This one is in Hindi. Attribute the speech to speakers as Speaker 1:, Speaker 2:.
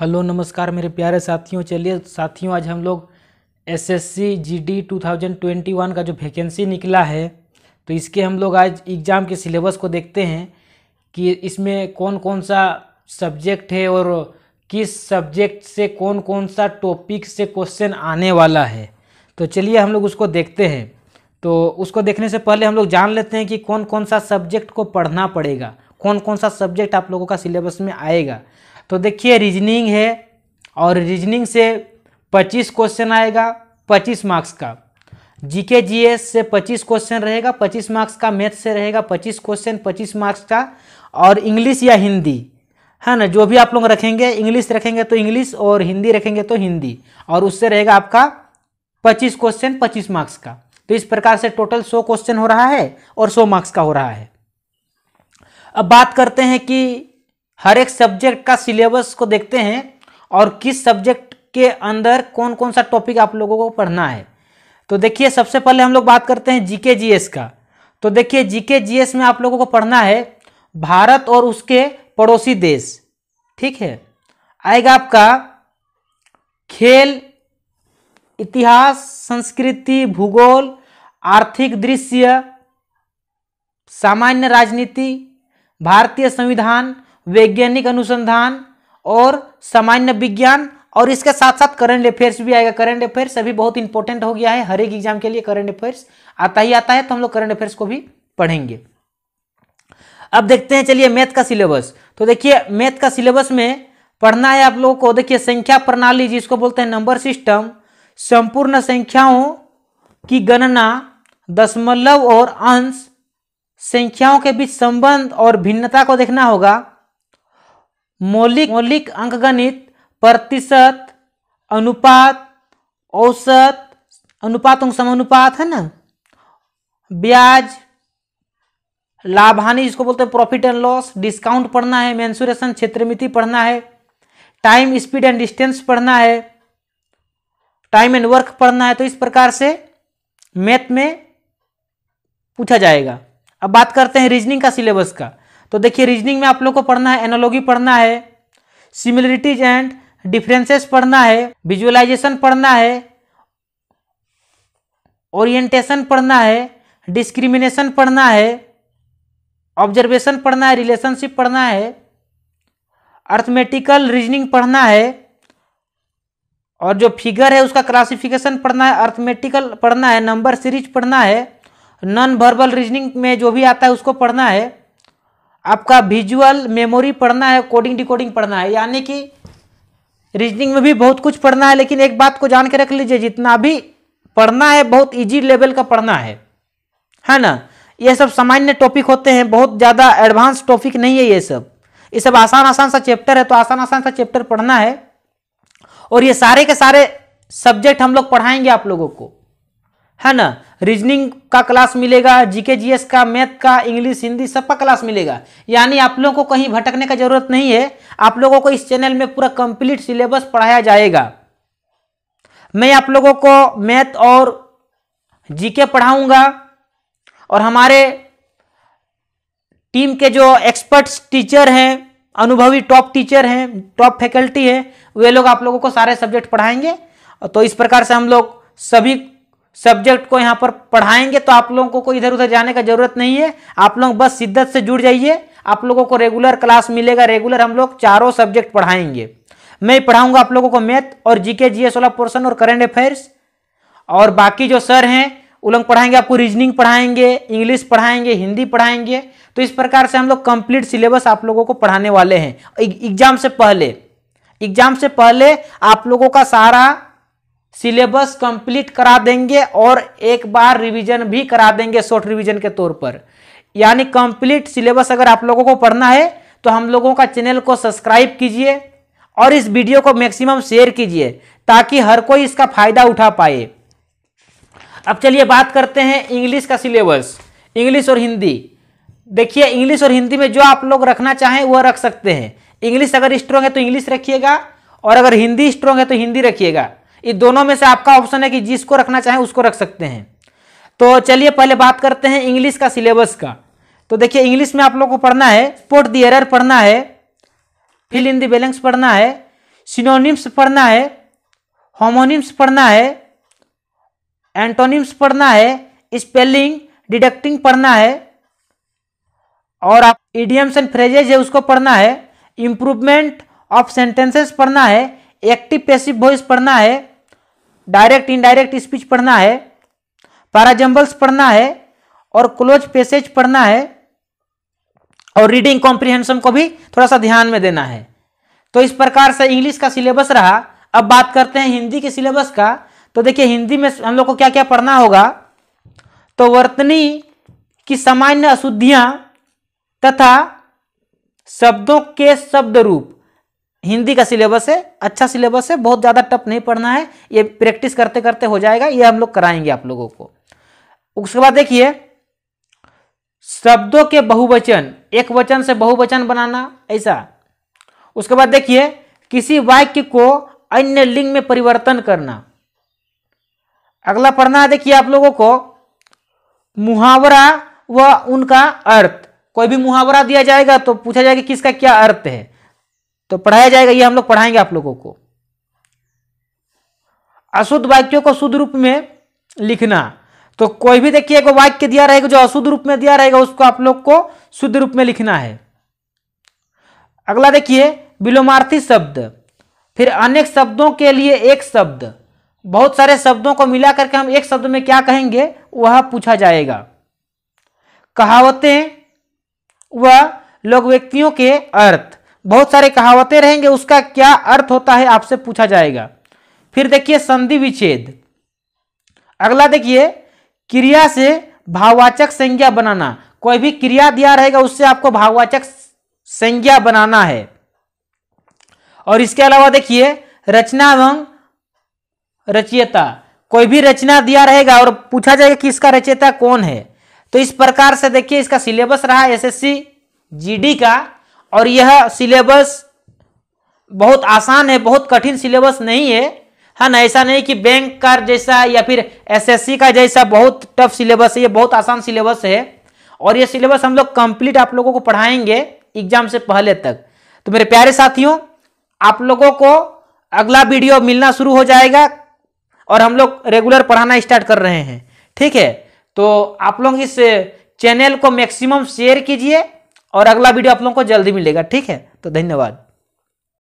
Speaker 1: हेलो नमस्कार मेरे प्यारे साथियों चलिए साथियों आज हम लोग S S C G D two thousand twenty one का जो वैकेंसी निकला है तो इसके हम लोग आज एग्ज़ाम के सिलेबस को देखते हैं कि इसमें कौन कौन सा सब्जेक्ट है और किस सब्जेक्ट से कौन कौन सा टॉपिक से क्वेश्चन आने वाला है तो चलिए हम लोग उसको देखते हैं तो उसको देखने से पहले हम लोग जान लेते हैं कि कौन कौन सा सब्जेक्ट को पढ़ना पड़ेगा कौन कौन सा सब्जेक्ट आप लोगों का सिलेबस में आएगा तो देखिए रीजनिंग है और रीजनिंग से 25 क्वेश्चन आएगा 25 मार्क्स का जीके जीएस से 25 क्वेश्चन रहेगा 25 मार्क्स का मैथ से रहेगा 25 क्वेश्चन 25 मार्क्स का और इंग्लिश या हिंदी है ना जो भी आप लोग रखेंगे इंग्लिश रखेंगे तो इंग्लिश और हिंदी रखेंगे तो हिंदी और उससे रहेगा आपका 25 क्वेश्चन 25 मार्क्स का तो इस प्रकार से टोटल 100 क्वेश्चन हो रहा है और 100 मार्क्स का हो रहा है अब बात करते हैं कि हर एक सब्जेक्ट का सिलेबस को देखते हैं और किस सब्जेक्ट के अंदर कौन कौन सा टॉपिक आप लोगों को पढ़ना है तो देखिए सबसे पहले हम लोग बात करते हैं जीके जीएस का तो देखिए जीके जीएस में आप लोगों को पढ़ना है भारत और उसके पड़ोसी देश ठीक है आएगा आपका खेल इतिहास संस्कृति भूगोल आर्थिक दृश्य सामान्य राजनीति भारतीय संविधान वैज्ञानिक अनुसंधान और सामान्य विज्ञान और इसके साथ साथ करंट अफेयर्स भी आएगा करंट अफेयर्स अभी बहुत इंपॉर्टेंट हो गया है हर एक एग्जाम के लिए करंट अफेयर्स आता ही आता है तो हम लोग करंट अफेयर्स को भी पढ़ेंगे अब देखते हैं चलिए मैथ का सिलेबस तो देखिए मैथ का सिलेबस में पढ़ना है आप लोगों को देखिए संख्या प्रणाली जिसको बोलते हैं नंबर सिस्टम संपूर्ण संख्याओं की गणना दशमलव और अंश संख्याओं के बीच संबंध और भिन्नता को देखना होगा मौलिक मौलिक अंकगणित प्रतिशत अनुपात औसत अनुपात अंक समानुपात है ना ब्याज लाभानी जिसको बोलते हैं प्रॉफिट एंड लॉस डिस्काउंट पढ़ना है मैंसुरेशन क्षेत्रमिति पढ़ना है टाइम स्पीड एंड डिस्टेंस पढ़ना है टाइम एंड वर्क पढ़ना है तो इस प्रकार से मैथ में पूछा जाएगा अब बात करते हैं रीजनिंग का सिलेबस का तो देखिए रीजनिंग में आप लोग को पढ़ना है एनोलॉगी पढ़ना है सिमिलरिटीज एंड डिफरेंसेस पढ़ना है विजुअलाइजेशन पढ़ना है ओरिएंटेशन पढ़ना है डिस्क्रिमिनेशन पढ़ना है ऑब्जर्वेशन पढ़ना है रिलेशनशिप पढ़ना है अर्थमेटिकल रीजनिंग पढ़ना है और जो फिगर है उसका क्लासिफिकेशन पढ़ना है अर्थमेटिकल पढ़ना है नंबर सीरीज पढ़ना है नॉन वर्बल रीजनिंग में जो भी आता है उसको पढ़ना है आपका विजुअल मेमोरी पढ़ना है कोडिंग डिकोडिंग पढ़ना है यानी कि रीजनिंग में भी बहुत कुछ पढ़ना है लेकिन एक बात को जान के रख लीजिए जितना भी पढ़ना है बहुत इजी लेवल का पढ़ना है है ना ये सब सामान्य टॉपिक होते हैं बहुत ज़्यादा एडवांस टॉपिक नहीं है ये सब ये सब आसान आसान सा चैप्टर है तो आसान आसान सा चैप्टर पढ़ना है और ये सारे के सारे सब्जेक्ट हम लोग पढ़ाएंगे आप लोगों को है ना रीजनिंग का क्लास मिलेगा जीके जीएस का मैथ का इंग्लिश हिंदी सबका क्लास मिलेगा यानी आप लोगों को कहीं भटकने का जरूरत नहीं है आप लोगों को इस चैनल में पूरा कंप्लीट सिलेबस पढ़ाया जाएगा मैं आप लोगों को मैथ और जीके पढ़ाऊंगा और हमारे टीम के जो एक्सपर्ट्स टीचर हैं अनुभवी टॉप टीचर हैं टॉप फैकल्टी हैं वे लोग आप लोगों को सारे सब्जेक्ट पढ़ाएंगे तो इस प्रकार से हम लोग सभी सब्जेक्ट को यहाँ पर पढ़ाएंगे तो आप लोगों को कोई इधर उधर जाने का जरूरत नहीं है आप लोग बस शिद्दत से जुड़ जाइए आप लोगों को रेगुलर क्लास मिलेगा रेगुलर हम लोग चारों सब्जेक्ट पढ़ाएंगे मैं पढ़ाऊंगा आप लोगों को मैथ और जीके जीएस वाला पोर्सन और करंट अफेयर्स और बाकी जो सर हैं वो लोग पढ़ाएंगे आपको रीजनिंग पढ़ाएंगे इंग्लिश पढ़ाएंगे हिंदी पढ़ाएंगे तो इस प्रकार से हम लोग कंप्लीट सिलेबस आप लोगों को पढ़ाने वाले हैं एग्जाम e-, से पहले एग्जाम से पहले आप लोगों का सारा सिलेबस कंप्लीट करा देंगे और एक बार रिवीजन भी करा देंगे शॉर्ट रिवीजन के तौर पर यानी कंप्लीट सिलेबस अगर आप लोगों को पढ़ना है तो हम लोगों का चैनल को सब्सक्राइब कीजिए और इस वीडियो को मैक्सिमम शेयर कीजिए ताकि हर कोई इसका फायदा उठा पाए अब चलिए बात करते हैं इंग्लिश का सिलेबस इंग्लिश और हिंदी देखिए इंग्लिश और हिंदी में जो आप लोग रखना चाहें वह रख सकते हैं इंग्लिश अगर स्ट्रांग है तो इंग्लिश रखिएगा और अगर हिंदी स्ट्रांग है तो हिंदी रखिएगा ये दोनों में से आपका ऑप्शन है कि जिसको रखना चाहें उसको रख सकते हैं तो चलिए पहले बात करते हैं इंग्लिश का सिलेबस का तो देखिए इंग्लिश में आप लोग को पढ़ना है स्पोर्ट दी एरर पढ़ना है फिल इन दैलेंस पढ़ना है सिनोनिम्स पढ़ना है होमोनिम्स पढ़ना है एंटोनिम्स पढ़ना है स्पेलिंग डिडक्टिंग पढ़ना है और आप ईडियम्स एंड फ्रेजेज है उसको पढ़ना है इम्प्रूवमेंट ऑफ सेंटेंसेस पढ़ना है एक्टिव पैसिव वॉइस पढ़ना है डायरेक्ट इनडायरेक्ट स्पीच पढ़ना है पैराजम्बल्स पढ़ना है और क्लोज पैसेज पढ़ना है और रीडिंग कॉम्प्रिहेंशन को भी थोड़ा सा ध्यान में देना है तो इस प्रकार से इंग्लिश का सिलेबस रहा अब बात करते हैं हिंदी के सिलेबस का तो देखिए हिंदी में हम लोग को क्या क्या पढ़ना होगा तो वर्तनी की सामान्य अशुद्धियां तथा शब्दों के शब्द रूप हिंदी का सिलेबस है अच्छा सिलेबस है बहुत ज़्यादा टफ नहीं पढ़ना है ये प्रैक्टिस करते करते हो जाएगा ये हम लोग कराएंगे आप लोगों को उसके बाद देखिए शब्दों के बहुवचन एक वचन से बहुवचन बनाना ऐसा उसके बाद देखिए किसी वाक्य को अन्य लिंग में परिवर्तन करना अगला पढ़ना है देखिए आप लोगों को मुहावरा व उनका अर्थ कोई भी मुहावरा दिया जाएगा तो पूछा जाएगा कि किसका क्या अर्थ है तो पढ़ाया जाएगा ये हम लोग पढ़ाएंगे आप लोगों को अशुद्ध वाक्यों को शुद्ध रूप में लिखना तो कोई भी देखिए एक वाक्य दिया रहेगा जो अशुद्ध रूप में दिया रहेगा उसको आप लोग को शुद्ध रूप में लिखना है अगला देखिए विलोमार्थी शब्द फिर अनेक शब्दों के लिए एक शब्द बहुत सारे शब्दों को मिला करके हम एक शब्द में क्या कहेंगे वह पूछा जाएगा कहावतें व लोक व्यक्तियों के अर्थ बहुत सारे कहावतें रहेंगे उसका क्या अर्थ होता है आपसे पूछा जाएगा फिर देखिए संधि विच्छेद अगला देखिए क्रिया से भाववाचक संज्ञा बनाना कोई भी क्रिया दिया रहेगा उससे आपको भाववाचक संज्ञा बनाना है और इसके अलावा देखिए रचना एवं रचयिता कोई भी रचना दिया रहेगा और पूछा जाएगा कि इसका रचयिता कौन है तो इस प्रकार से देखिए इसका सिलेबस रहा एसएससी जीडी का और यह सिलेबस बहुत आसान है बहुत कठिन सिलेबस नहीं है है हाँ, ना ऐसा नहीं कि बैंक का जैसा या फिर एसएससी का जैसा बहुत टफ सिलेबस है ये बहुत आसान सिलेबस है और ये सिलेबस हम लोग कंप्लीट आप लोगों को पढ़ाएंगे एग्जाम से पहले तक तो मेरे प्यारे साथियों आप लोगों को अगला वीडियो मिलना शुरू हो जाएगा और हम लोग रेगुलर पढ़ाना स्टार्ट कर रहे हैं ठीक है तो आप लोग इस चैनल को मैक्सिमम शेयर कीजिए और अगला वीडियो आप लोगों को जल्दी मिलेगा ठीक है तो धन्यवाद